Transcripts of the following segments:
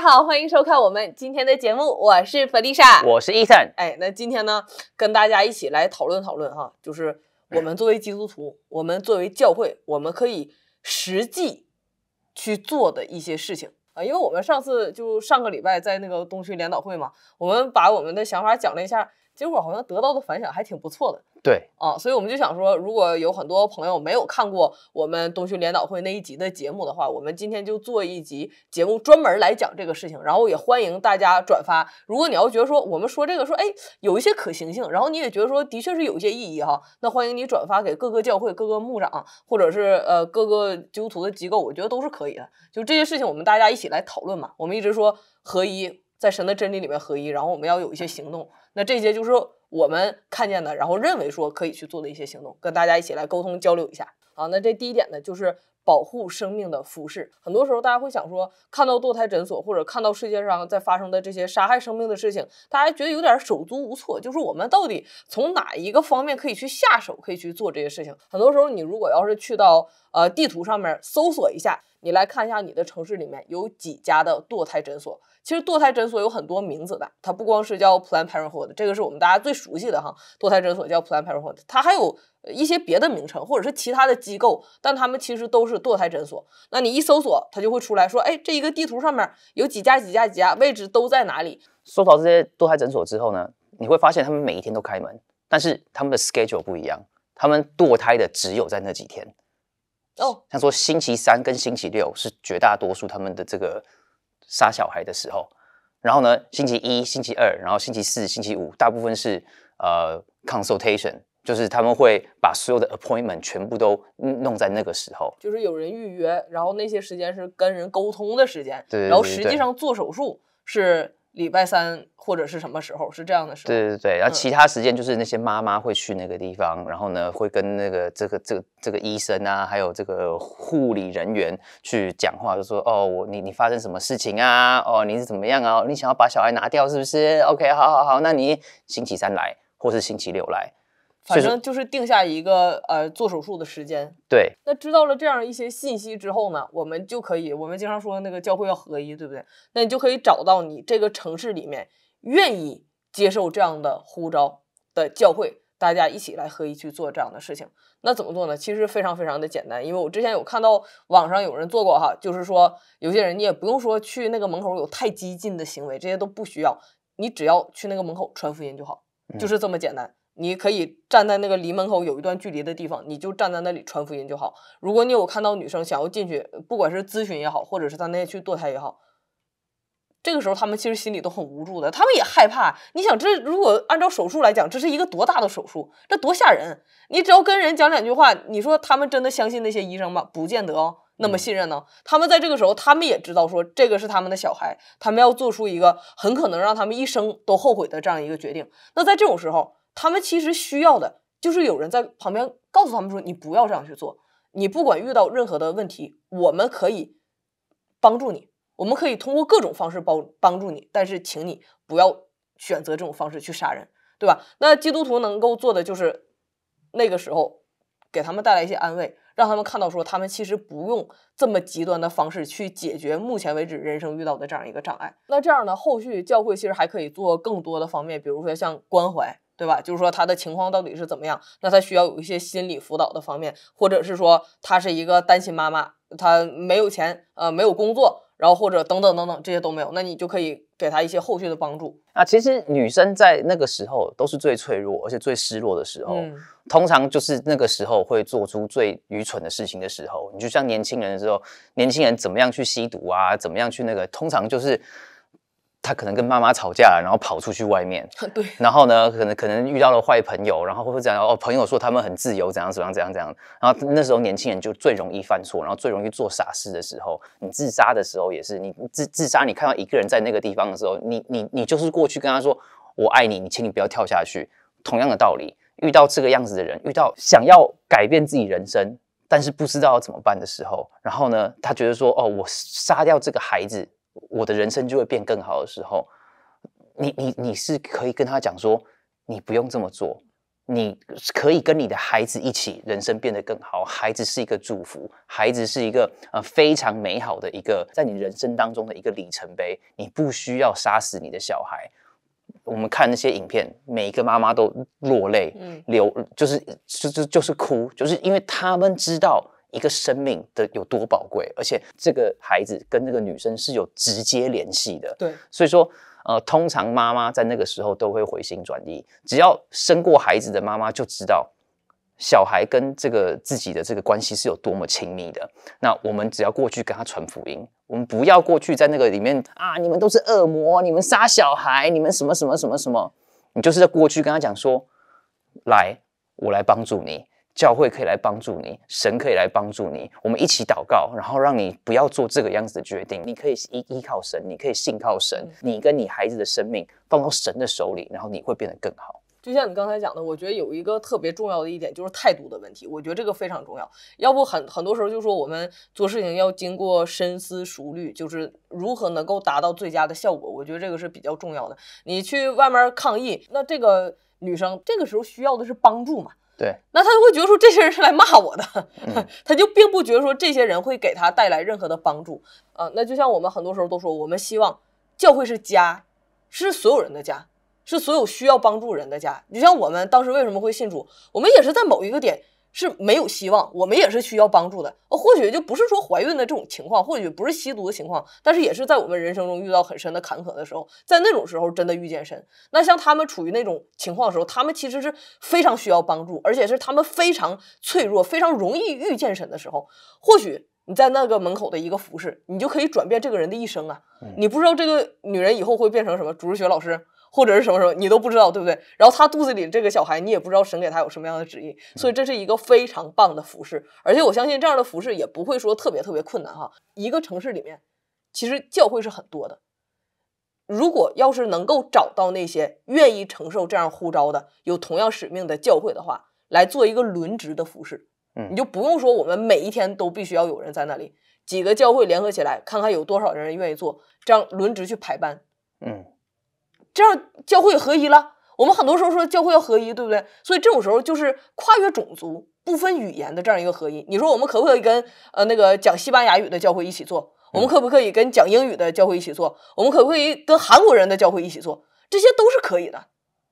好，欢迎收看我们今天的节目，我是弗丽莎，我是伊森。哎，那今天呢，跟大家一起来讨论讨论哈，就是我们作为基督徒，我们作为教会，我们可以实际去做的一些事情啊。因为我们上次就上个礼拜在那个东区联导会嘛，我们把我们的想法讲了一下。结果好像得到的反响还挺不错的。对啊，所以我们就想说，如果有很多朋友没有看过我们东区联导会那一集的节目的话，我们今天就做一集节目专门来讲这个事情。然后也欢迎大家转发。如果你要觉得说我们说这个说哎有一些可行性，然后你也觉得说的确是有一些意义哈，那欢迎你转发给各个教会、各个牧长或者是呃各个督徒的机构，我觉得都是可以的。就这些事情，我们大家一起来讨论嘛。我们一直说合一，在神的真理里面合一，然后我们要有一些行动。那这些就是我们看见的，然后认为说可以去做的一些行动，跟大家一起来沟通交流一下。好，那这第一点呢，就是保护生命的服饰。很多时候大家会想说，看到堕胎诊所或者看到世界上在发生的这些杀害生命的事情，大家觉得有点手足无措，就是我们到底从哪一个方面可以去下手，可以去做这些事情？很多时候，你如果要是去到呃地图上面搜索一下，你来看一下你的城市里面有几家的堕胎诊所。其实堕胎诊所有很多名字的，它不光是叫 Planned Parenthood，这个是我们大家最熟悉的哈，堕胎诊所叫 Planned Parenthood，它还有一些别的名称或者是其他的机构，但他们其实都是堕胎诊所。那你一搜索，它就会出来说，哎，这一个地图上面有几家几家几家，位置都在哪里？搜到这些堕胎诊所之后呢，你会发现他们每一天都开门，但是他们的 schedule 不一样，他们堕胎的只有在那几天。哦，像说星期三跟星期六是绝大多数他们的这个。杀小孩的时候，然后呢，星期一、星期二，然后星期四、星期五，大部分是呃 consultation，就是他们会把所有的 appointment 全部都弄在那个时候。就是有人预约，然后那些时间是跟人沟通的时间，然后实际上做手术是。礼拜三或者是什么时候是这样的时候？对对对然后其他时间就是那些妈妈会去那个地方，然后呢会跟那个这个这个这个医生啊，还有这个护理人员去讲话，就说哦，我你你发生什么事情啊？哦，你是怎么样啊？你想要把小孩拿掉是不是？OK，好好好，那你星期三来或是星期六来。反正就是定下一个呃做手术的时间。对，那知道了这样一些信息之后呢，我们就可以，我们经常说那个教会要合一，对不对？那你就可以找到你这个城市里面愿意接受这样的呼召的教会，大家一起来合一去做这样的事情。那怎么做呢？其实非常非常的简单，因为我之前有看到网上有人做过哈，就是说有些人你也不用说去那个门口有太激进的行为，这些都不需要，你只要去那个门口传福音就好，就是这么简单。你可以站在那个离门口有一段距离的地方，你就站在那里传福音就好。如果你有看到女生想要进去，不管是咨询也好，或者是她那去堕胎也好，这个时候他们其实心里都很无助的，他们也害怕。你想，这如果按照手术来讲，这是一个多大的手术？这多吓人！你只要跟人讲两句话，你说他们真的相信那些医生吗？不见得那么信任呢。他们在这个时候，他们也知道说这个是他们的小孩，他们要做出一个很可能让他们一生都后悔的这样一个决定。那在这种时候。他们其实需要的就是有人在旁边告诉他们说：“你不要这样去做，你不管遇到任何的问题，我们可以帮助你，我们可以通过各种方式帮帮助你。但是，请你不要选择这种方式去杀人，对吧？”那基督徒能够做的就是那个时候给他们带来一些安慰，让他们看到说他们其实不用这么极端的方式去解决目前为止人生遇到的这样一个障碍。那这样呢，后续教会其实还可以做更多的方面，比如说像关怀。对吧？就是说他的情况到底是怎么样？那他需要有一些心理辅导的方面，或者是说他是一个单亲妈妈，他没有钱，呃，没有工作，然后或者等等等等这些都没有，那你就可以给他一些后续的帮助啊。其实女生在那个时候都是最脆弱而且最失落的时候，通常就是那个时候会做出最愚蠢的事情的时候。你就像年轻人的时候，年轻人怎么样去吸毒啊？怎么样去那个？通常就是。他可能跟妈妈吵架，然后跑出去外面。对。然后呢，可能可能遇到了坏朋友，然后或者怎样？哦，朋友说他们很自由，怎样怎样怎样怎样。然后那时候年轻人就最容易犯错，然后最容易做傻事的时候，你自杀的时候也是。你自自杀，你看到一个人在那个地方的时候，你你你就是过去跟他说：“我爱你，你请你不要跳下去。”同样的道理，遇到这个样子的人，遇到想要改变自己人生，但是不知道要怎么办的时候，然后呢，他觉得说：“哦，我杀掉这个孩子。”我的人生就会变更好的时候，你你你是可以跟他讲说，你不用这么做，你可以跟你的孩子一起，人生变得更好。孩子是一个祝福，孩子是一个呃非常美好的一个在你人生当中的一个里程碑。你不需要杀死你的小孩。我们看那些影片，每一个妈妈都落泪，嗯，流就是就就就是哭，就是因为他们知道。一个生命的有多宝贵，而且这个孩子跟那个女生是有直接联系的。对，所以说，呃，通常妈妈在那个时候都会回心转意。只要生过孩子的妈妈就知道，小孩跟这个自己的这个关系是有多么亲密的。那我们只要过去跟他传福音，我们不要过去在那个里面啊，你们都是恶魔，你们杀小孩，你们什么什么什么什么，你就是在过去跟他讲说，来，我来帮助你。教会可以来帮助你，神可以来帮助你，我们一起祷告，然后让你不要做这个样子的决定。你可以依依靠神，你可以信靠神，你跟你孩子的生命放到神的手里，然后你会变得更好。就像你刚才讲的，我觉得有一个特别重要的一点就是态度的问题，我觉得这个非常重要。要不很很多时候就说我们做事情要经过深思熟虑，就是如何能够达到最佳的效果。我觉得这个是比较重要的。你去外面抗议，那这个女生这个时候需要的是帮助嘛？对，那他就会觉得说这些人是来骂我的，他就并不觉得说这些人会给他带来任何的帮助啊。那就像我们很多时候都说，我们希望教会是家，是所有人的家，是所有需要帮助人的家。你像我们当时为什么会信主，我们也是在某一个点。是没有希望，我们也是需要帮助的。或许就不是说怀孕的这种情况，或许不是吸毒的情况，但是也是在我们人生中遇到很深的坎坷的时候，在那种时候真的遇见神。那像他们处于那种情况的时候，他们其实是非常需要帮助，而且是他们非常脆弱、非常容易遇见神的时候。或许你在那个门口的一个服饰，你就可以转变这个人的一生啊！你不知道这个女人以后会变成什么，主持学老师。或者是什么时候你都不知道，对不对？然后他肚子里这个小孩，你也不知道神给他有什么样的旨意，所以这是一个非常棒的服饰。而且我相信这样的服饰也不会说特别特别困难哈。一个城市里面，其实教会是很多的。如果要是能够找到那些愿意承受这样呼召的、有同样使命的教会的话，来做一个轮值的服饰，嗯，你就不用说我们每一天都必须要有人在那里，几个教会联合起来看看有多少人愿意做，这样轮值去排班。这样教会合一了。我们很多时候说教会要合一，对不对？所以这种时候就是跨越种族、不分语言的这样一个合一。你说我们可不可以跟呃那个讲西班牙语的教会一起做？我们可不可以跟讲英语的教会一起做？我们可不可以跟韩国人的教会一起做？这些都是可以的。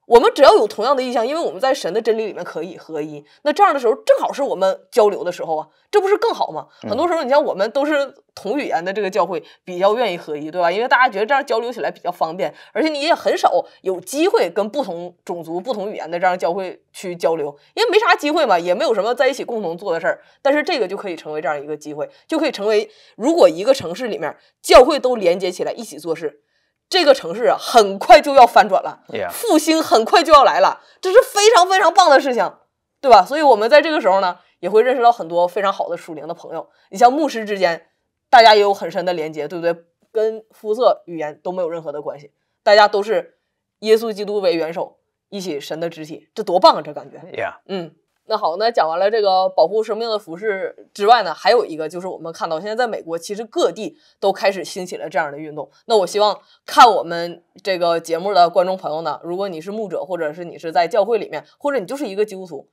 我们只要有同样的意向，因为我们在神的真理里面可以合一，那这样的时候正好是我们交流的时候啊，这不是更好吗？很多时候你像我们都是同语言的这个教会比较愿意合一，对吧？因为大家觉得这样交流起来比较方便，而且你也很少有机会跟不同种族、不同语言的这样教会去交流，因为没啥机会嘛，也没有什么在一起共同做的事儿。但是这个就可以成为这样一个机会，就可以成为如果一个城市里面教会都连接起来一起做事。这个城市啊，很快就要翻转了，复兴很快就要来了，这是非常非常棒的事情，对吧？所以，我们在这个时候呢，也会认识到很多非常好的属灵的朋友。你像牧师之间，大家也有很深的连接，对不对？跟肤色、语言都没有任何的关系，大家都是耶稣基督为元首，一起神的肢体，这多棒啊！这感觉，嗯。那好，那讲完了这个保护生命的服饰之外呢，还有一个就是我们看到现在在美国，其实各地都开始兴起了这样的运动。那我希望看我们这个节目的观众朋友呢，如果你是牧者，或者是你是在教会里面，或者你就是一个基督徒，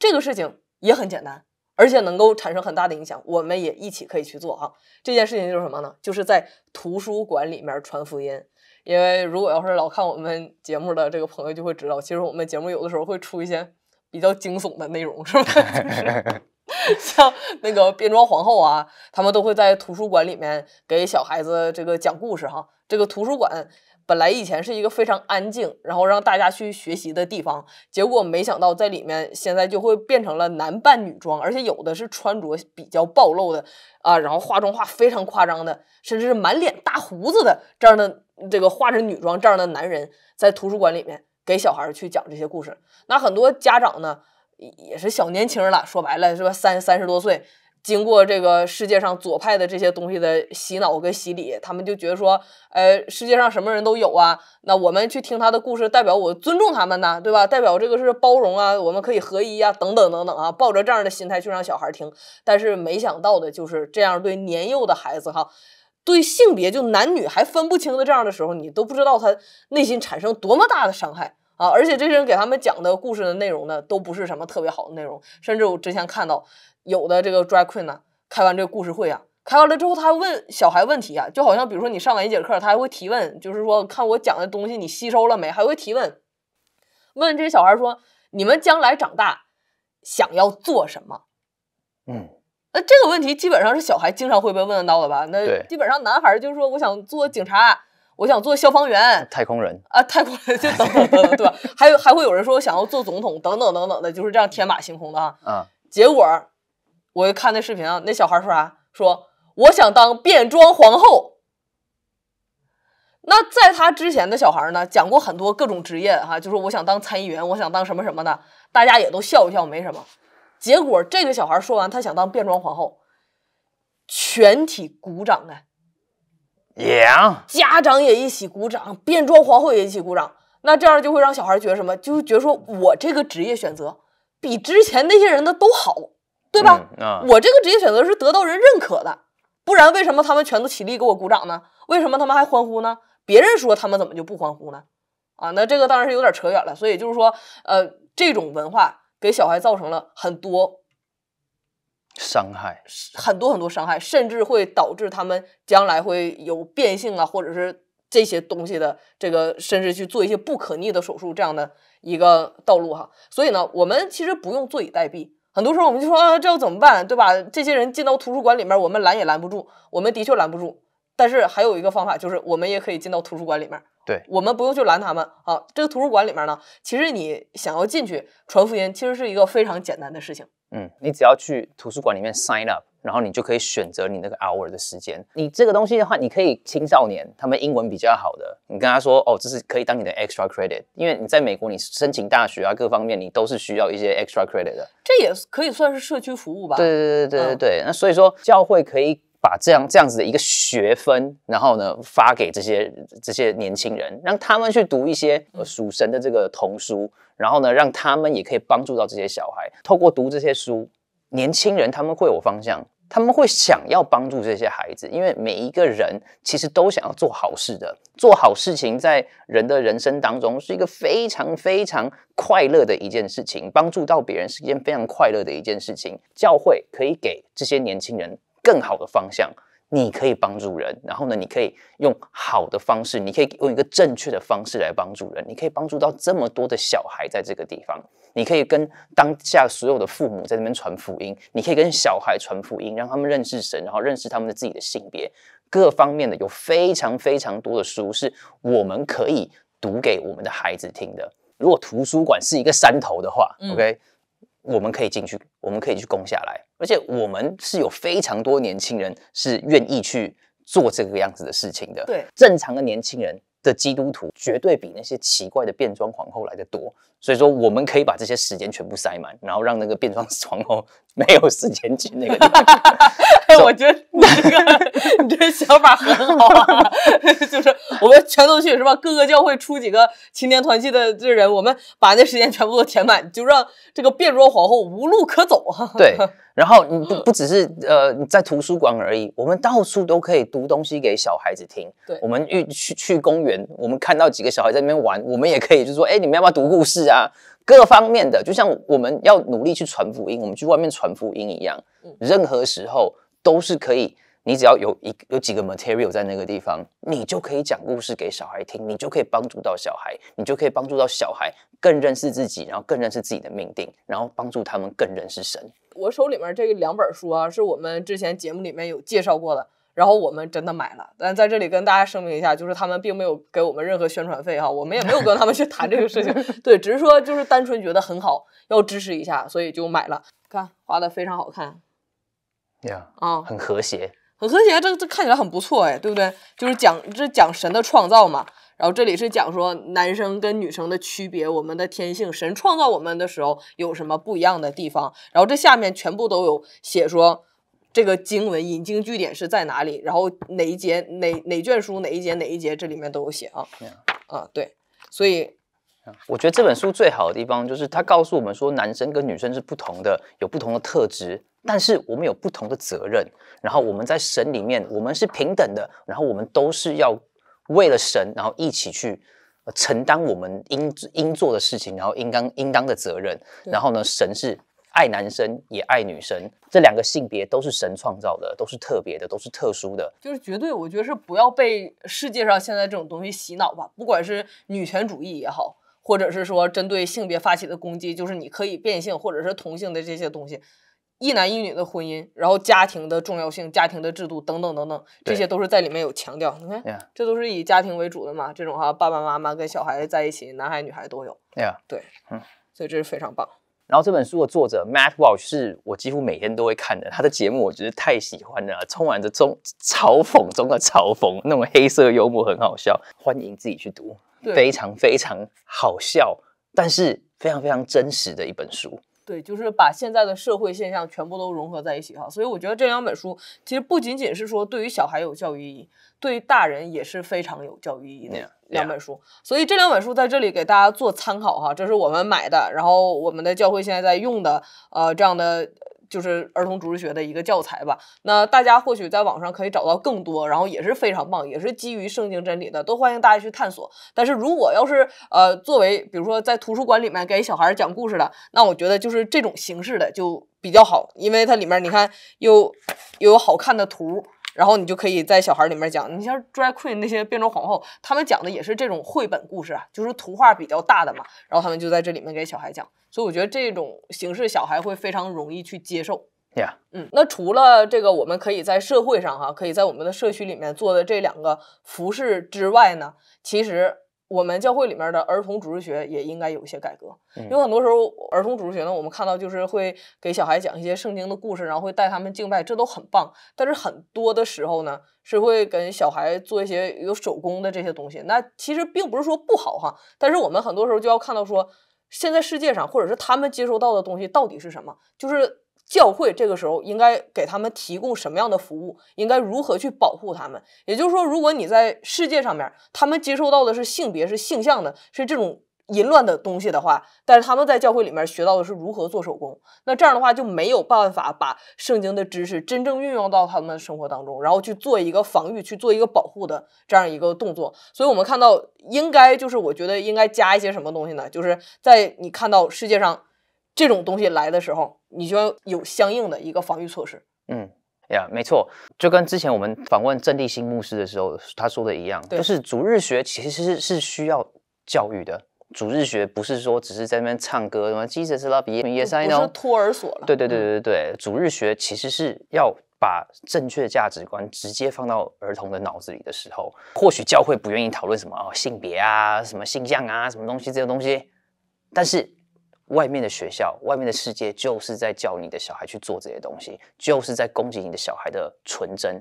这个事情也很简单，而且能够产生很大的影响，我们也一起可以去做哈。这件事情就是什么呢？就是在图书馆里面传福音，因为如果要是老看我们节目的这个朋友就会知道，其实我们节目有的时候会出一些比较惊悚的内容是吧？像那个变装皇后啊，他们都会在图书馆里面给小孩子这个讲故事哈。这个图书馆本来以前是一个非常安静，然后让大家去学习的地方，结果没想到在里面现在就会变成了男扮女装，而且有的是穿着比较暴露的啊，然后化妆化非常夸张的，甚至是满脸大胡子的这样的这个化着女装这样的男人在图书馆里面。给小孩去讲这些故事，那很多家长呢也是小年轻了，说白了是吧？三三十多岁，经过这个世界上左派的这些东西的洗脑跟洗礼，他们就觉得说，呃，世界上什么人都有啊。那我们去听他的故事，代表我尊重他们呢，对吧？代表这个是包容啊，我们可以合一啊，等等等等啊，抱着这样的心态去让小孩听。但是没想到的就是，这样对年幼的孩子哈，对性别就男女还分不清的这样的时候，你都不知道他内心产生多么大的伤害。啊，而且这些人给他们讲的故事的内容呢，都不是什么特别好的内容。甚至我之前看到有的这个 drag queen 呢，开完这个故事会啊，开完了之后，他问小孩问题啊，就好像比如说你上完一节课，他还会提问，就是说看我讲的东西你吸收了没，还会提问。问这些小孩说，你们将来长大想要做什么？嗯，那这个问题基本上是小孩经常会被问到的吧？那基本上男孩就是说，我想做警察。我想做消防员、太空人啊，太空人 就等等等等，对，吧？还有还会有人说想要做总统等等等等的，就是这样天马行空的啊。嗯，结果我一看那视频啊，那小孩说啥？说我想当变装皇后。那在他之前的小孩呢，讲过很多各种职业哈，就是我想当参议员，我想当什么什么的，大家也都笑一笑，没什么。结果这个小孩说完，他想当变装皇后，全体鼓掌啊！呀，家长也一起鼓掌，变装皇后也一起鼓掌，那这样就会让小孩觉得什么？就觉得说我这个职业选择比之前那些人的都好，对吧？啊，我这个职业选择是得到人认可的，不然为什么他们全都起立给我鼓掌呢？为什么他们还欢呼呢？别人说他们怎么就不欢呼呢？啊，那这个当然是有点扯远了，所以就是说，呃，这种文化给小孩造成了很多。伤害很多很多伤害，甚至会导致他们将来会有变性啊，或者是这些东西的这个，甚至去做一些不可逆的手术这样的一个道路哈。所以呢，我们其实不用坐以待毙。很多时候我们就说啊，这要怎么办，对吧？这些人进到图书馆里面，我们拦也拦不住，我们的确拦不住。但是还有一个方法，就是我们也可以进到图书馆里面。对，我们不用去拦他们啊。这个图书馆里面呢，其实你想要进去传福音，其实是一个非常简单的事情。嗯，你只要去图书馆里面 sign up，然后你就可以选择你那个 hour 的时间。你这个东西的话，你可以青少年他们英文比较好的，你跟他说哦，这是可以当你的 extra credit，因为你在美国你申请大学啊，各方面你都是需要一些 extra credit 的。这也可以算是社区服务吧？对对对对对对那所以说教会可以。把这样这样子的一个学分，然后呢发给这些这些年轻人，让他们去读一些属神的这个童书，然后呢，让他们也可以帮助到这些小孩。透过读这些书，年轻人他们会有方向，他们会想要帮助这些孩子，因为每一个人其实都想要做好事的。做好事情在人的人生当中是一个非常非常快乐的一件事情，帮助到别人是一件非常快乐的一件事情。教会可以给这些年轻人。更好的方向，你可以帮助人，然后呢，你可以用好的方式，你可以用一个正确的方式来帮助人。你可以帮助到这么多的小孩在这个地方，你可以跟当下所有的父母在那边传福音，你可以跟小孩传福音，让他们认识神，然后认识他们的自己的性别。各方面的有非常非常多的书是我们可以读给我们的孩子听的。如果图书馆是一个山头的话，OK，我们可以进去，我们可以去攻下来。而且我们是有非常多年轻人是愿意去做这个样子的事情的。对，正常的年轻人的基督徒绝对比那些奇怪的变装皇后来得多。所以说，我们可以把这些时间全部塞满，然后让那个变装皇后 没有时间去那个地方。我觉得你这个 你这想法很好，啊，就是我们全都去，是吧？各个教会出几个青年团契的这人，我们把那时间全部都填满，就让这个变装皇后无路可走。对，然后你不不只是呃你在图书馆而已，我们到处都可以读东西给小孩子听。对，我们去去去公园，我们看到几个小孩在那边玩，我们也可以就说：哎，你们要不要读故事啊？啊，各方面的，就像我们要努力去传福音，我们去外面传福音一样，任何时候都是可以。你只要有一有几个 material 在那个地方，你就可以讲故事给小孩听，你就可以帮助到小孩，你就可以帮助到小孩更认识自己，然后更认识自己的命定，然后帮助他们更认识神。我手里面这两本书啊，是我们之前节目里面有介绍过的。然后我们真的买了，但在这里跟大家声明一下，就是他们并没有给我们任何宣传费哈，我们也没有跟他们去谈这个事情，对，只是说就是单纯觉得很好，要支持一下，所以就买了。看画的非常好看，呀，啊，很和谐，很和谐，这这看起来很不错哎，对不对？就是讲这讲神的创造嘛，然后这里是讲说男生跟女生的区别，我们的天性，神创造我们的时候有什么不一样的地方，然后这下面全部都有写说。这个经文引经据典是在哪里？然后哪一节哪哪卷书哪一节哪一节？这里面都有写啊。啊，对。所以我觉得这本书最好的地方就是它告诉我们说，男生跟女生是不同的，有不同的特质，但是我们有不同的责任。然后我们在神里面，我们是平等的。然后我们都是要为了神，然后一起去承担我们应应做的事情，然后应当应当的责任。然后呢，神是。爱男生也爱女生，这两个性别都是神创造的，都是特别的，都是特殊的，就是绝对。我觉得是不要被世界上现在这种东西洗脑吧，不管是女权主义也好，或者是说针对性别发起的攻击，就是你可以变性或者是同性的这些东西，一男一女的婚姻，然后家庭的重要性、家庭的制度等等等等，这些都是在里面有强调。你看，这都是以家庭为主的嘛，这种哈，爸爸妈妈跟小孩子在一起，男孩女孩都有。对，嗯，所以这是非常棒。然后这本书的作者 Matt Walsh 是我几乎每天都会看的，他的节目我觉得太喜欢了，充满着中嘲讽中的嘲讽，那种黑色幽默很好笑，欢迎自己去读，非常非常好笑，但是非常非常真实的一本书。对，就是把现在的社会现象全部都融合在一起哈，所以我觉得这两本书其实不仅仅是说对于小孩有教育意义，对于大人也是非常有教育意义的两本书。所以这两本书在这里给大家做参考哈，这是我们买的，然后我们的教会现在在用的，呃，这样的。就是儿童主物学的一个教材吧。那大家或许在网上可以找到更多，然后也是非常棒，也是基于圣经真理的，都欢迎大家去探索。但是如果要是呃，作为比如说在图书馆里面给小孩讲故事的，那我觉得就是这种形式的就比较好，因为它里面你看又有好看的图。然后你就可以在小孩里面讲，你像《d r y Queen》那些变装皇后，他们讲的也是这种绘本故事，啊，就是图画比较大的嘛。然后他们就在这里面给小孩讲，所以我觉得这种形式小孩会非常容易去接受。Yeah，嗯，那除了这个，我们可以在社会上哈，可以在我们的社区里面做的这两个服饰之外呢，其实。我们教会里面的儿童主日学也应该有一些改革。有很多时候，儿童主日学呢，我们看到就是会给小孩讲一些圣经的故事，然后会带他们敬拜，这都很棒。但是很多的时候呢，是会跟小孩做一些有手工的这些东西。那其实并不是说不好哈，但是我们很多时候就要看到说，现在世界上或者是他们接收到的东西到底是什么，就是。教会这个时候应该给他们提供什么样的服务？应该如何去保护他们？也就是说，如果你在世界上面，他们接受到的是性别是性向的，是这种淫乱的东西的话，但是他们在教会里面学到的是如何做手工，那这样的话就没有办法把圣经的知识真正运用到他们生活当中，然后去做一个防御、去做一个保护的这样一个动作。所以，我们看到应该就是我觉得应该加一些什么东西呢？就是在你看到世界上。这种东西来的时候，你就要有相应的一个防御措施。嗯，呀，没错，就跟之前我们访问郑立新牧师的时候他说的一样，就是主日学其实是需要教育的。主日学不是说只是在那边唱歌什么 Jesus Love y o u y e s I k n o w 托儿所了。对对对对对主日学其实是要把正确的价值观直接放到儿童的脑子里的时候，或许教会不愿意讨论什么哦性别啊、什么性向啊、什么东西这些东西，但是。外面的学校，外面的世界就是在教你的小孩去做这些东西，就是在攻击你的小孩的纯真。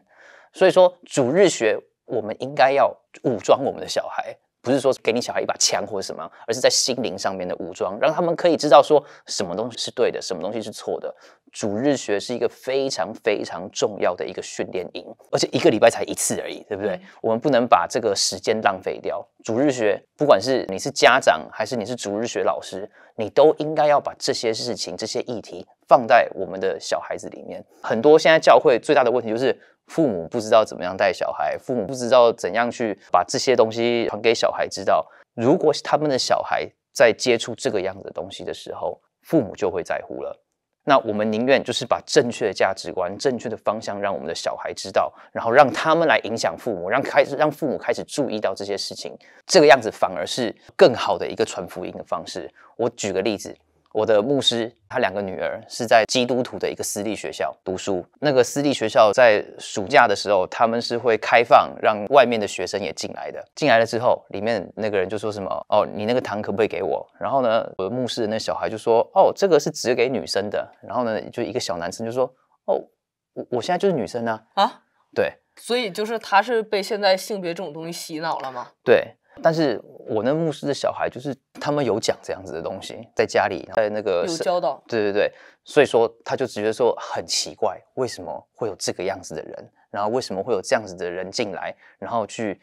所以说，主日学我们应该要武装我们的小孩。不是说给你小孩一把枪或者什么，而是在心灵上面的武装，让他们可以知道说什么东西是对的，什么东西是错的。主日学是一个非常非常重要的一个训练营，而且一个礼拜才一次而已，对不对？我们不能把这个时间浪费掉。主日学，不管是你是家长还是你是主日学老师，你都应该要把这些事情、这些议题放在我们的小孩子里面。很多现在教会最大的问题就是。父母不知道怎么样带小孩，父母不知道怎样去把这些东西传给小孩知道。如果他们的小孩在接触这个样子的东西的时候，父母就会在乎了。那我们宁愿就是把正确的价值观、正确的方向让我们的小孩知道，然后让他们来影响父母，让开始让父母开始注意到这些事情。这个样子反而是更好的一个传福音的方式。我举个例子。我的牧师他两个女儿是在基督徒的一个私立学校读书，那个私立学校在暑假的时候他们是会开放让外面的学生也进来的。进来了之后，里面那个人就说什么：“哦，你那个糖可不可以给我？”然后呢，我的牧师那小孩就说：“哦，这个是只给女生的。”然后呢，就一个小男生就说：“哦，我我现在就是女生呢。”啊，对，所以就是他是被现在性别这种东西洗脑了吗？对。但是我那牧师的小孩，就是他们有讲这样子的东西，在家里，在那个有教导，对对对，所以说他就直接说很奇怪，为什么会有这个样子的人，然后为什么会有这样子的人进来，然后去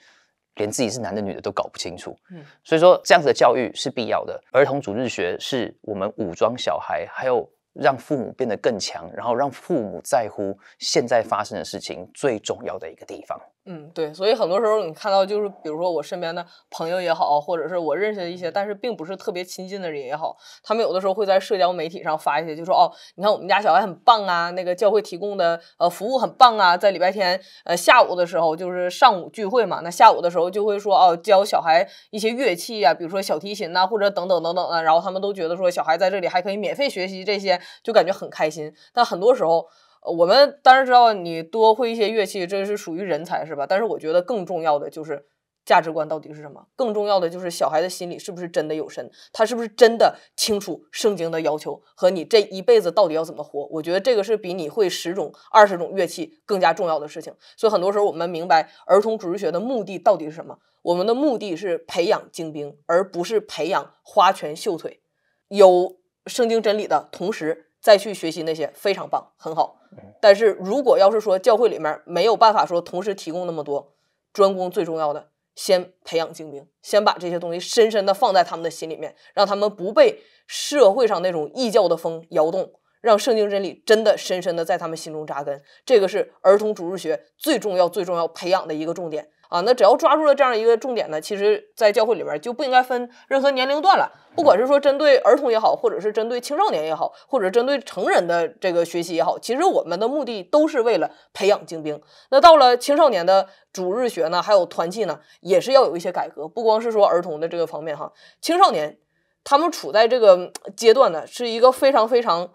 连自己是男的女的都搞不清楚，嗯，所以说这样子的教育是必要的，儿童组织学是我们武装小孩，还有让父母变得更强，然后让父母在乎现在发生的事情最重要的一个地方。嗯，对，所以很多时候你看到就是，比如说我身边的朋友也好，或者是我认识的一些，但是并不是特别亲近的人也好，他们有的时候会在社交媒体上发一些，就说哦，你看我们家小孩很棒啊，那个教会提供的呃服务很棒啊，在礼拜天呃下午的时候，就是上午聚会嘛，那下午的时候就会说哦，教小孩一些乐器啊，比如说小提琴呐，或者等等等等的，然后他们都觉得说小孩在这里还可以免费学习这些，就感觉很开心。但很多时候。呃，我们当然知道你多会一些乐器，这是属于人才是吧？但是我觉得更重要的就是价值观到底是什么？更重要的就是小孩的心里是不是真的有神？他是不是真的清楚圣经的要求和你这一辈子到底要怎么活？我觉得这个是比你会十种、二十种乐器更加重要的事情。所以很多时候我们明白儿童主日学的目的到底是什么？我们的目的是培养精兵，而不是培养花拳绣腿。有圣经真理的同时。再去学习那些非常棒、很好，但是如果要是说教会里面没有办法说同时提供那么多，专攻最重要的，先培养精兵，先把这些东西深深的放在他们的心里面，让他们不被社会上那种异教的风摇动，让圣经真理真的深深的在他们心中扎根，这个是儿童主日学最重要、最重要培养的一个重点。啊，那只要抓住了这样一个重点呢，其实，在教会里边就不应该分任何年龄段了。不管是说针对儿童也好，或者是针对青少年也好，或者针对成人的这个学习也好，其实我们的目的都是为了培养精兵。那到了青少年的主日学呢，还有团契呢，也是要有一些改革，不光是说儿童的这个方面哈。青少年他们处在这个阶段呢，是一个非常非常。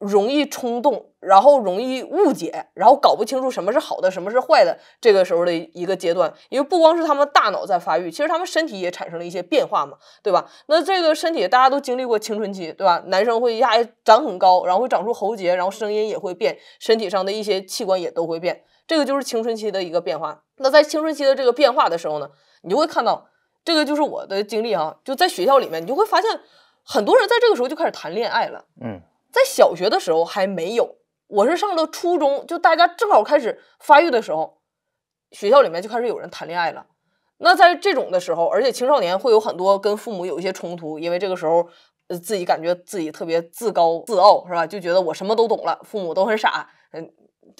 容易冲动，然后容易误解，然后搞不清楚什么是好的，什么是坏的。这个时候的一个阶段，因为不光是他们大脑在发育，其实他们身体也产生了一些变化嘛，对吧？那这个身体大家都经历过青春期，对吧？男生会一下长很高，然后会长出喉结，然后声音也会变，身体上的一些器官也都会变。这个就是青春期的一个变化。那在青春期的这个变化的时候呢，你就会看到，这个就是我的经历啊，就在学校里面，你就会发现很多人在这个时候就开始谈恋爱了，嗯。在小学的时候还没有，我是上了初中，就大家正好开始发育的时候，学校里面就开始有人谈恋爱了。那在这种的时候，而且青少年会有很多跟父母有一些冲突，因为这个时候，呃，自己感觉自己特别自高自傲，是吧？就觉得我什么都懂了，父母都很傻。嗯，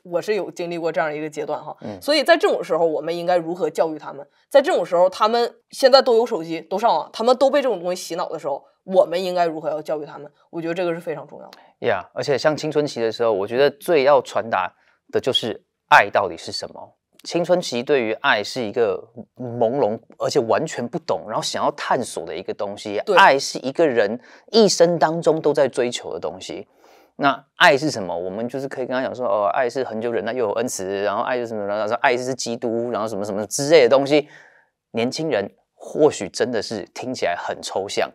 我是有经历过这样一个阶段哈。嗯。所以在这种时候，我们应该如何教育他们？在这种时候，他们现在都有手机，都上网，他们都被这种东西洗脑的时候。我们应该如何要教育他们？我觉得这个是非常重要的。呀，而且像青春期的时候，我觉得最要传达的就是爱到底是什么。青春期对于爱是一个朦胧，而且完全不懂，然后想要探索的一个东西。对，爱是一个人一生当中都在追求的东西。那爱是什么？我们就是可以跟他讲说，哦，爱是很久忍耐又有恩慈，然后爱是什么然后说爱是基督，然后什么什么之类的东西。年轻人或许真的是听起来很抽象。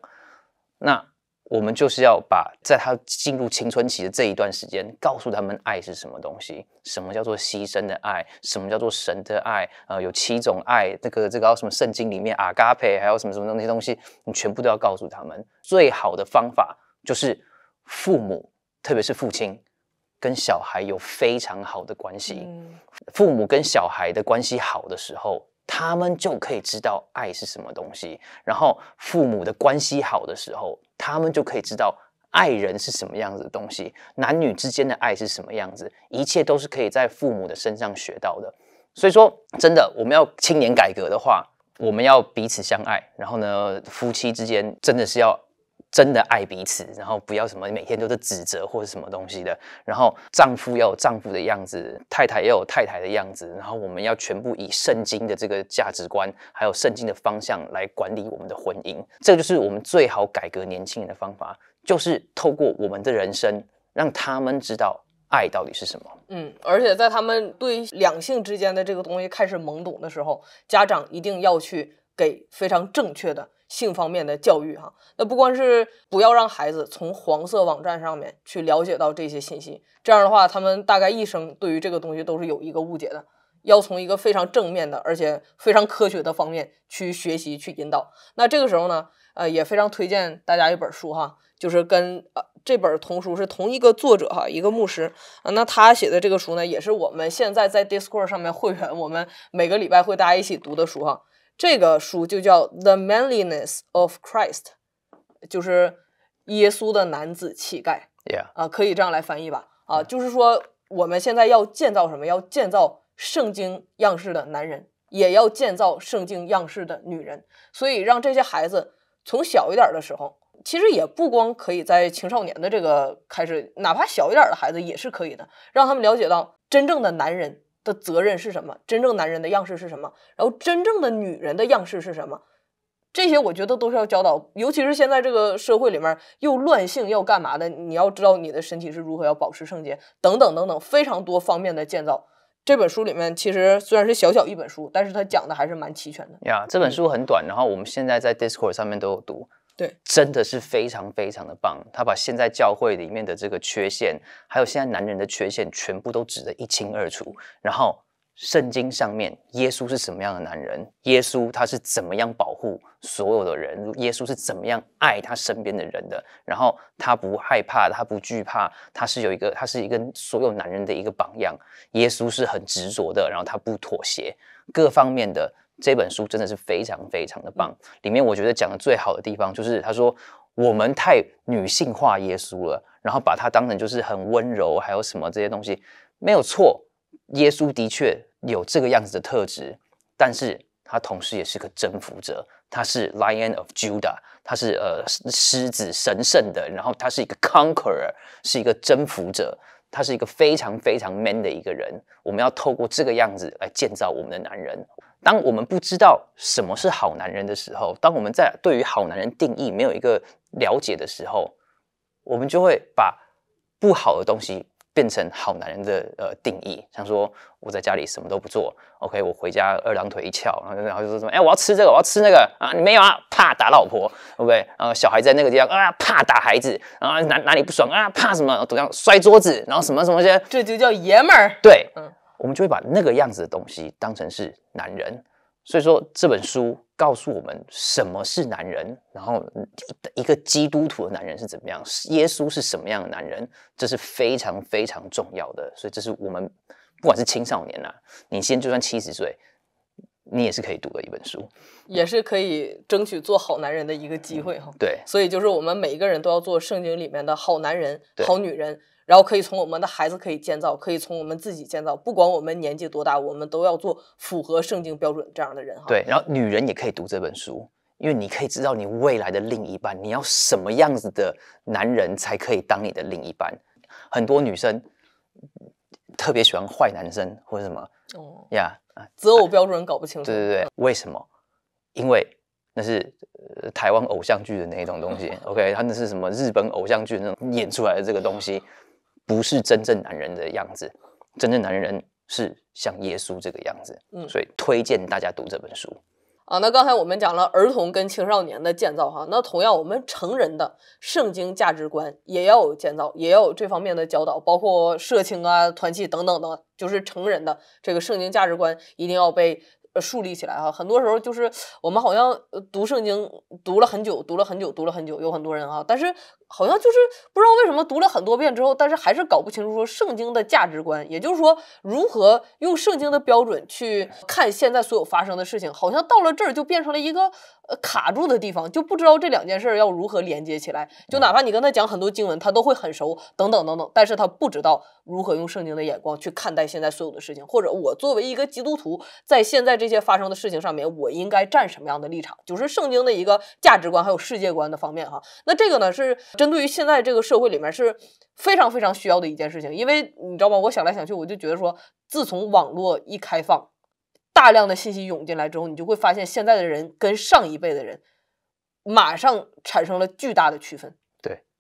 那我们就是要把在他进入青春期的这一段时间，告诉他们爱是什么东西，什么叫做牺牲的爱，什么叫做神的爱，呃，有七种爱，那个这个什么圣经里面阿嘎培，还有什么什么东西那些东西，你全部都要告诉他们。最好的方法就是父母，特别是父亲，跟小孩有非常好的关系。父母跟小孩的关系好的时候。他们就可以知道爱是什么东西，然后父母的关系好的时候，他们就可以知道爱人是什么样子的东西，男女之间的爱是什么样子，一切都是可以在父母的身上学到的。所以说，真的我们要青年改革的话，我们要彼此相爱，然后呢，夫妻之间真的是要。真的爱彼此，然后不要什么每天都是指责或者什么东西的。然后丈夫要有丈夫的样子，太太要有太太的样子。然后我们要全部以圣经的这个价值观，还有圣经的方向来管理我们的婚姻。这就是我们最好改革年轻人的方法，就是透过我们的人生，让他们知道爱到底是什么。嗯，而且在他们对两性之间的这个东西开始懵懂的时候，家长一定要去给非常正确的。性方面的教育哈，那不光是不要让孩子从黄色网站上面去了解到这些信息，这样的话他们大概一生对于这个东西都是有一个误解的，要从一个非常正面的而且非常科学的方面去学习去引导。那这个时候呢，呃，也非常推荐大家一本书哈，就是跟呃这本童书是同一个作者哈，一个牧师啊，那他写的这个书呢，也是我们现在在 Discord 上面会员，我们每个礼拜会大家一起读的书哈。这个书就叫《The Manliness of Christ》，就是耶稣的男子气概，啊，可以这样来翻译吧？啊，就是说我们现在要建造什么？要建造圣经样式的男人，也要建造圣经样式的女人。所以让这些孩子从小一点的时候，其实也不光可以在青少年的这个开始，哪怕小一点的孩子也是可以的，让他们了解到真正的男人。的责任是什么？真正男人的样式是什么？然后真正的女人的样式是什么？这些我觉得都是要教导，尤其是现在这个社会里面又乱性又干嘛的，你要知道你的身体是如何要保持圣洁等等等等，非常多方面的建造。这本书里面其实虽然是小小一本书，但是它讲的还是蛮齐全的呀。这本书很短，然后我们现在在 Discord 上面都有读。对，真的是非常非常的棒。他把现在教会里面的这个缺陷，还有现在男人的缺陷，全部都指得一清二楚。然后圣经上面，耶稣是什么样的男人？耶稣他是怎么样保护所有的人？耶稣是怎么样爱他身边的人的？然后他不害怕，他不惧怕，他是有一个，他是一个所有男人的一个榜样。耶稣是很执着的，然后他不妥协，各方面的。这本书真的是非常非常的棒，里面我觉得讲的最好的地方就是他说我们太女性化耶稣了，然后把它当成就是很温柔，还有什么这些东西没有错，耶稣的确有这个样子的特质，但是他同时也是个征服者，他是 Lion of Judah，他是呃狮子神圣的，然后他是一个 c o n q u e r o r 是一个征服者，他是一个非常非常 man 的一个人，我们要透过这个样子来建造我们的男人。当我们不知道什么是好男人的时候，当我们在对于好男人定义没有一个了解的时候，我们就会把不好的东西变成好男人的呃定义，像说我在家里什么都不做，OK，我回家二郎腿一翘，然后然后就说什么，哎，我要吃这个，我要吃那个啊，你没有啊，怕打老婆，o 不会？小孩在那个地方啊，怕打孩子，啊，哪哪里不爽啊，怕什么？怎么样摔桌子，然后什么什么些，这就叫爷们儿。对，嗯。我们就会把那个样子的东西当成是男人，所以说这本书告诉我们什么是男人，然后一个基督徒的男人是怎么样，耶稣是什么样的男人，这是非常非常重要的。所以这是我们不管是青少年呐，你先在就算七十岁，你也是可以读的一本书，也是可以争取做好男人的一个机会哈。对，所以就是我们每一个人都要做圣经里面的好男人、好女人。然后可以从我们的孩子可以建造，可以从我们自己建造，不管我们年纪多大，我们都要做符合圣经标准这样的人哈。对，然后女人也可以读这本书，因为你可以知道你未来的另一半你要什么样子的男人才可以当你的另一半。很多女生特别喜欢坏男生或者什么，哦呀，择偶标准搞不清楚。对对对，为什么？因为那是台湾偶像剧的那种东西。OK，他那是什么日本偶像剧那种演出来的这个东西。不是真正男人的样子，真正男人是像耶稣这个样子。嗯，所以推荐大家读这本书。啊，那刚才我们讲了儿童跟青少年的建造哈，那同样我们成人的圣经价值观也要有建造，也要有这方面的教导，包括社情啊、团契等等的，就是成人的这个圣经价值观一定要被树立起来哈。很多时候就是我们好像读圣经读了很久，读了很久，读了很久，有很多人啊，但是。好像就是不知道为什么读了很多遍之后，但是还是搞不清楚说圣经的价值观，也就是说如何用圣经的标准去看现在所有发生的事情。好像到了这儿就变成了一个呃卡住的地方，就不知道这两件事要如何连接起来。就哪怕你跟他讲很多经文，他都会很熟，等等等等，但是他不知道如何用圣经的眼光去看待现在所有的事情，或者我作为一个基督徒，在现在这些发生的事情上面，我应该站什么样的立场？就是圣经的一个价值观还有世界观的方面哈。那这个呢是。针对于现在这个社会里面是非常非常需要的一件事情，因为你知道吗？我想来想去，我就觉得说，自从网络一开放，大量的信息涌进来之后，你就会发现，现在的人跟上一辈的人，马上产生了巨大的区分。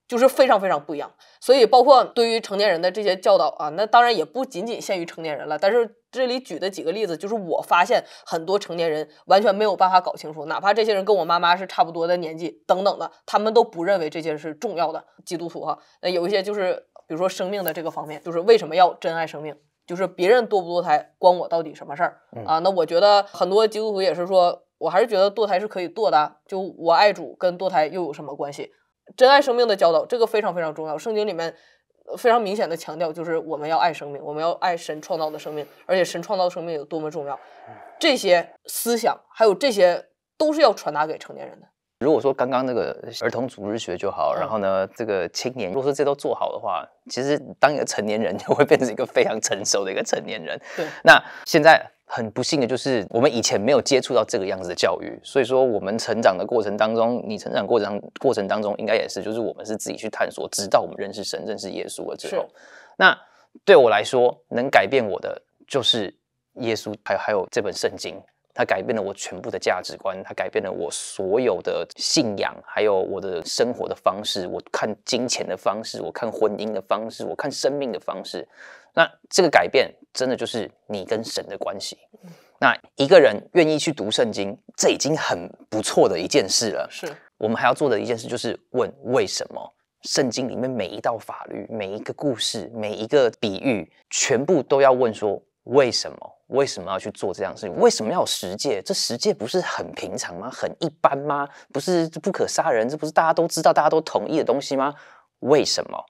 就是非常非常不一样，所以包括对于成年人的这些教导啊，那当然也不仅仅限于成年人了。但是这里举的几个例子，就是我发现很多成年人完全没有办法搞清楚，哪怕这些人跟我妈妈是差不多的年纪等等的，他们都不认为这些是重要的。基督徒哈，那有一些就是比如说生命的这个方面，就是为什么要珍爱生命，就是别人堕不堕胎关我到底什么事儿啊？那我觉得很多基督徒也是说，我还是觉得堕胎是可以堕的，就我爱主跟堕胎又有什么关系？珍爱生命的教导，这个非常非常重要。圣经里面非常明显的强调，就是我们要爱生命，我们要爱神创造的生命，而且神创造生命有多么重要，这些思想还有这些都是要传达给成年人的。如果说刚刚那个儿童主日学就好，然后呢，这个青年如果说这都做好的话，其实当一个成年人就会变成一个非常成熟的一个成年人。对。那现在很不幸的就是我们以前没有接触到这个样子的教育，所以说我们成长的过程当中，你成长过程过程当中应该也是，就是我们是自己去探索，直到我们认识神、认识耶稣了之后。那对我来说，能改变我的就是耶稣，还还有这本圣经。它改变了我全部的价值观，它改变了我所有的信仰，还有我的生活的方式，我看金钱的方式，我看婚姻的方式，我看生命的方式。那这个改变真的就是你跟神的关系。那一个人愿意去读圣经，这已经很不错的一件事了。是我们还要做的一件事，就是问为什么。圣经里面每一道法律、每一个故事、每一个比喻，全部都要问说为什么。为什么要去做这样的事情？为什么要十戒？这十戒不是很平常吗？很一般吗？不是不可杀人，这不是大家都知道、大家都同意的东西吗？为什么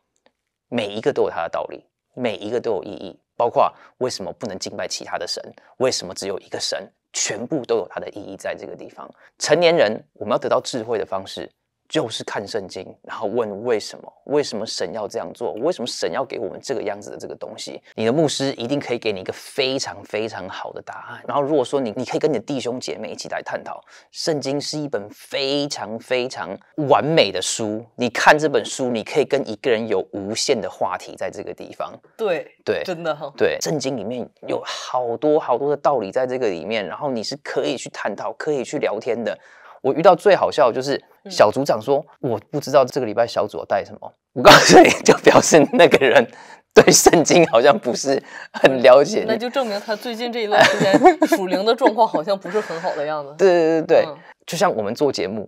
每一个都有它的道理，每一个都有意义？包括为什么不能敬拜其他的神？为什么只有一个神？全部都有它的意义，在这个地方。成年人，我们要得到智慧的方式。就是看圣经，然后问为什么？为什么神要这样做？为什么神要给我们这个样子的这个东西？你的牧师一定可以给你一个非常非常好的答案。然后，如果说你你可以跟你的弟兄姐妹一起来探讨，圣经是一本非常非常完美的书。你看这本书，你可以跟一个人有无限的话题在这个地方。对对，真的哈。对，圣经里面有好多好多的道理在这个里面，然后你是可以去探讨，可以去聊天的。我遇到最好笑的就是小组长说我不知道这个礼拜小组带什么，我告诉你，就表示那个人对圣经好像不是很了解。那就证明他最近这一段 时间属灵的状况好像不是很好的样子。对对对对，就像我们做节目，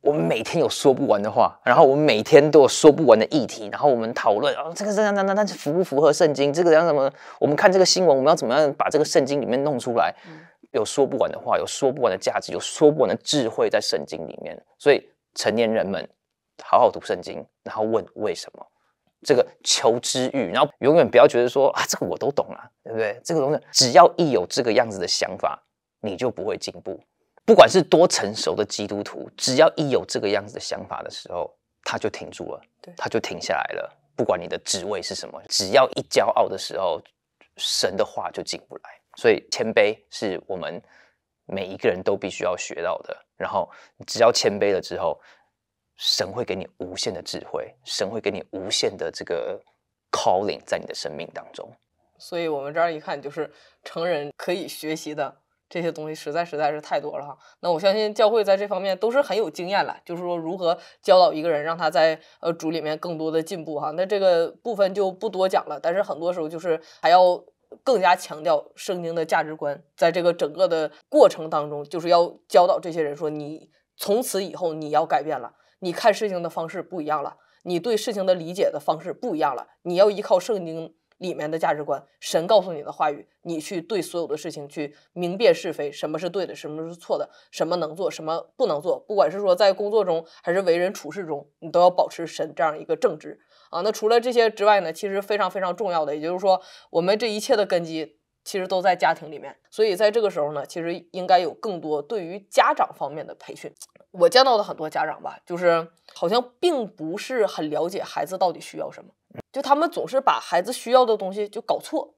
我们每天有说不完的话，然后我们每天都有说不完的议题，然后我们讨论哦，这个这样那那那符不符合圣经？这个像什么？我们看这个新闻，我们要怎么样把这个圣经里面弄出来？有说不完的话，有说不完的价值，有说不完的智慧在圣经里面。所以，成年人们好好读圣经，然后问为什么，这个求知欲，然后永远不要觉得说啊，这个我都懂啊，对不对？这个东西只要一有这个样子的想法，你就不会进步。不管是多成熟的基督徒，只要一有这个样子的想法的时候，他就停住了，他就停下来了。不管你的职位是什么，只要一骄傲的时候，神的话就进不来。所以，谦卑是我们每一个人都必须要学到的。然后，只要谦卑了之后，神会给你无限的智慧，神会给你无限的这个 calling 在你的生命当中。所以，我们这儿一看就是成人可以学习的这些东西，实在实在是太多了哈。那我相信教会在这方面都是很有经验了，就是说如何教导一个人，让他在呃主里面更多的进步哈。那这个部分就不多讲了，但是很多时候就是还要。更加强调圣经的价值观，在这个整个的过程当中，就是要教导这些人说：你从此以后你要改变了，你看事情的方式不一样了，你对事情的理解的方式不一样了，你要依靠圣经里面的价值观，神告诉你的话语，你去对所有的事情去明辨是非，什么是对的，什么是错的，什么能做，什么不能做，不管是说在工作中还是为人处事中，你都要保持神这样一个正直。啊，那除了这些之外呢？其实非常非常重要的，也就是说，我们这一切的根基其实都在家庭里面。所以在这个时候呢，其实应该有更多对于家长方面的培训。我见到的很多家长吧，就是好像并不是很了解孩子到底需要什么，就他们总是把孩子需要的东西就搞错。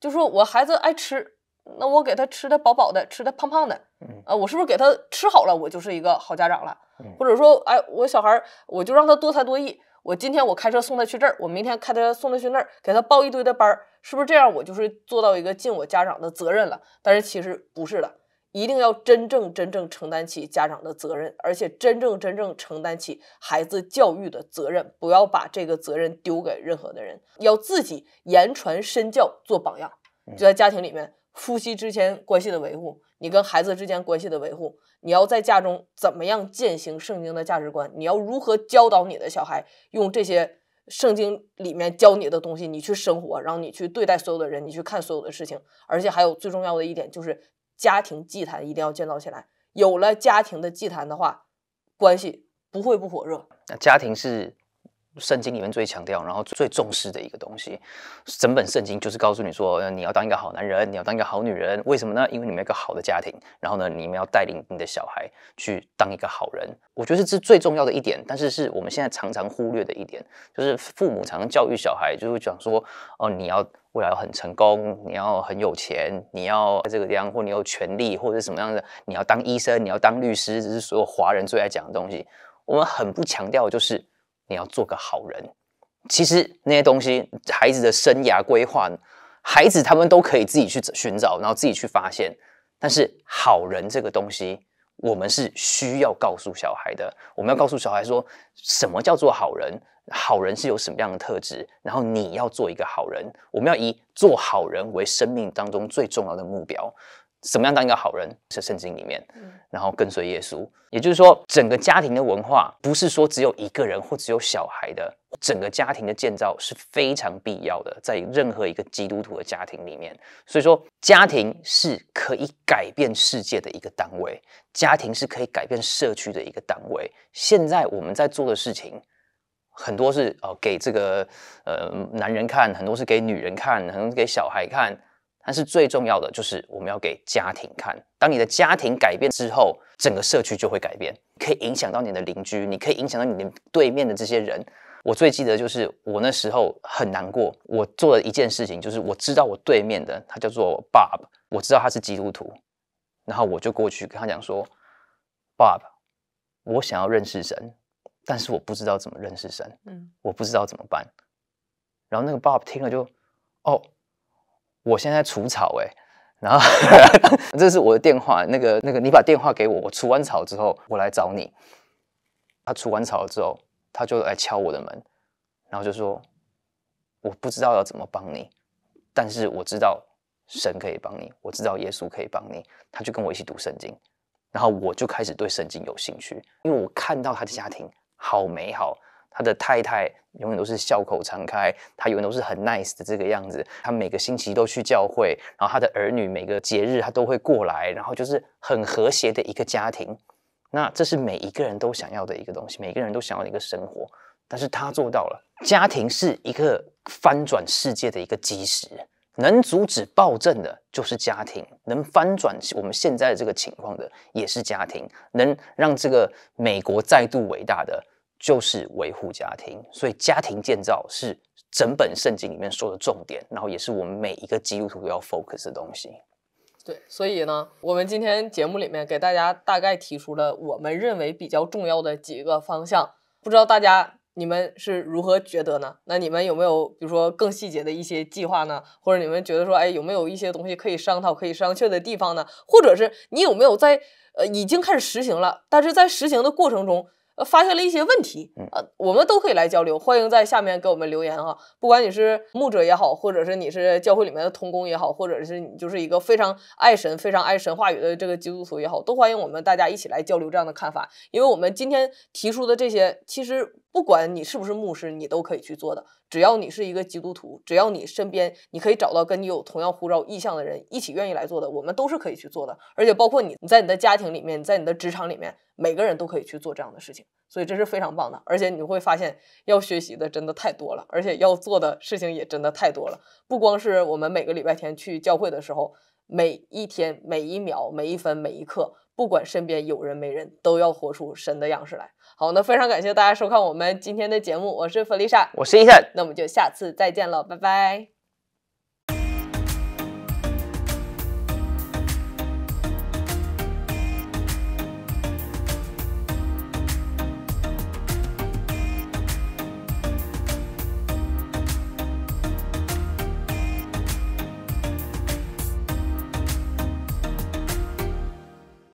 就说我孩子爱吃，那我给他吃的饱饱的，吃的胖胖的，啊，我是不是给他吃好了，我就是一个好家长了？或者说，哎，我小孩我就让他多才多艺。我今天我开车送他去这儿，我明天开他送他去那儿，给他报一堆的班儿，是不是这样？我就是做到一个尽我家长的责任了。但是其实不是的，一定要真正真正承担起家长的责任，而且真正真正承担起孩子教育的责任，不要把这个责任丢给任何的人，要自己言传身教做榜样，就在家庭里面。夫妻之间关系的维护，你跟孩子之间关系的维护，你要在家中怎么样践行圣经的价值观？你要如何教导你的小孩用这些圣经里面教你的东西，你去生活，然后你去对待所有的人，你去看所有的事情。而且还有最重要的一点，就是家庭祭坛一定要建造起来。有了家庭的祭坛的话，关系不会不火热。那家庭是。圣经里面最强调，然后最重视的一个东西，整本圣经就是告诉你说，你要当一个好男人，你要当一个好女人，为什么呢？因为你们一个好的家庭，然后呢，你们要带领你的小孩去当一个好人。我觉得这是最重要的一点，但是是我们现在常常忽略的一点，就是父母常常教育小孩，就是讲说，哦，你要未来很成功，你要很有钱，你要在这个地方，或你有权利，或者什么样的，你要当医生，你要当律师，这是所有华人最爱讲的东西。我们很不强调就是。你要做个好人。其实那些东西，孩子的生涯规划，孩子他们都可以自己去寻找，然后自己去发现。但是好人这个东西，我们是需要告诉小孩的。我们要告诉小孩说，什么叫做好人？好人是有什么样的特质？然后你要做一个好人。我们要以做好人为生命当中最重要的目标。怎么样当一个好人是圣经里面，然后跟随耶稣，也就是说，整个家庭的文化不是说只有一个人或只有小孩的，整个家庭的建造是非常必要的，在任何一个基督徒的家庭里面，所以说家庭是可以改变世界的一个单位，家庭是可以改变社区的一个单位。现在我们在做的事情很多是哦，给这个呃男人看，很多是给女人看，很多是给小孩看。但是最重要的就是我们要给家庭看。当你的家庭改变之后，整个社区就会改变，可以影响到你的邻居，你可以影响到你的对面的这些人。我最记得就是我那时候很难过，我做了一件事情，就是我知道我对面的他叫做 Bob，我知道他是基督徒，然后我就过去跟他讲说：“Bob，我想要认识神，但是我不知道怎么认识神，嗯，我不知道怎么办。”然后那个 Bob 听了就哦。我现在除草哎，然后 这是我的电话，那个那个你把电话给我，我除完草之后我来找你。他除完草之后，他就来敲我的门，然后就说我不知道要怎么帮你，但是我知道神可以帮你，我知道耶稣可以帮你。他就跟我一起读圣经，然后我就开始对圣经有兴趣，因为我看到他的家庭好美好。他的太太永远都是笑口常开，他永远都是很 nice 的这个样子。他每个星期都去教会，然后他的儿女每个节日他都会过来，然后就是很和谐的一个家庭。那这是每一个人都想要的一个东西，每个人都想要的一个生活。但是他做到了。家庭是一个翻转世界的一个基石，能阻止暴政的就是家庭，能翻转我们现在的这个情况的也是家庭，能让这个美国再度伟大的。就是维护家庭，所以家庭建造是整本圣经里面说的重点，然后也是我们每一个基督徒要 focus 的东西。对，所以呢，我们今天节目里面给大家大概提出了我们认为比较重要的几个方向，不知道大家你们是如何觉得呢？那你们有没有比如说更细节的一些计划呢？或者你们觉得说，哎，有没有一些东西可以商讨、可以商榷的地方呢？或者是你有没有在呃已经开始实行了，但是在实行的过程中？呃，发现了一些问题，呃，我们都可以来交流，欢迎在下面给我们留言哈。不管你是牧者也好，或者是你是教会里面的童工也好，或者是你就是一个非常爱神、非常爱神话语的这个基督徒也好，都欢迎我们大家一起来交流这样的看法，因为我们今天提出的这些其实。不管你是不是牧师，你都可以去做的。只要你是一个基督徒，只要你身边你可以找到跟你有同样呼召意向的人，一起愿意来做的，我们都是可以去做的。而且包括你，你在你的家庭里面，你在你的职场里面，每个人都可以去做这样的事情。所以这是非常棒的。而且你会发现，要学习的真的太多了，而且要做的事情也真的太多了。不光是我们每个礼拜天去教会的时候，每一天、每一秒、每一分、每一刻，不管身边有人没人都要活出神的样式来。好，那非常感谢大家收看我们今天的节目，我是弗丽莎，我是伊森，那我们就下次再见了，拜拜。